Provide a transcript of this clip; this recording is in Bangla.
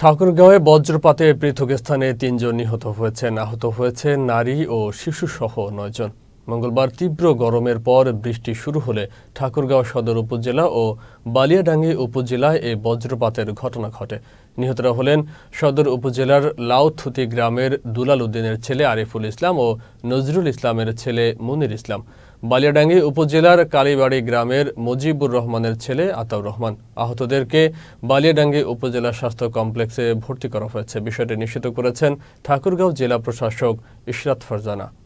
ঠাকুরগাঁওয়ে বজ্রপাতে পৃথক স্থানে তিনজন নিহত হয়েছেন আহত হয়েছে নারী ও শিশুসহ নয়জন মঙ্গলবার তীব্র গরমের পর বৃষ্টি শুরু হলে ঠাকুরগাঁও সদর উপজেলা ও বালিয়াডাঙ্গি উপজেলায় এ বজ্রপাতের ঘটনা ঘটে নিহতরা হলেন সদর উপজেলার লাউথুতি গ্রামের দুলাল উদ্দিনের ছেলে আরিফুল ইসলাম ও নজরুল ইসলামের ছেলে মুনির ইসলাম বালিয়াডাঙ্গি উপজেলার কালীবাড়ি গ্রামের মুজিবুর রহমানের ছেলে আতাউর রহমান আহতদেরকে বালিয়াডাঙ্গি উপজেলা স্বাস্থ্য কমপ্লেক্সে ভর্তি করা হয়েছে বিষয়টি নিশ্চিত করেছেন ঠাকুরগাঁও জেলা প্রশাসক ইশরাত ফরজানা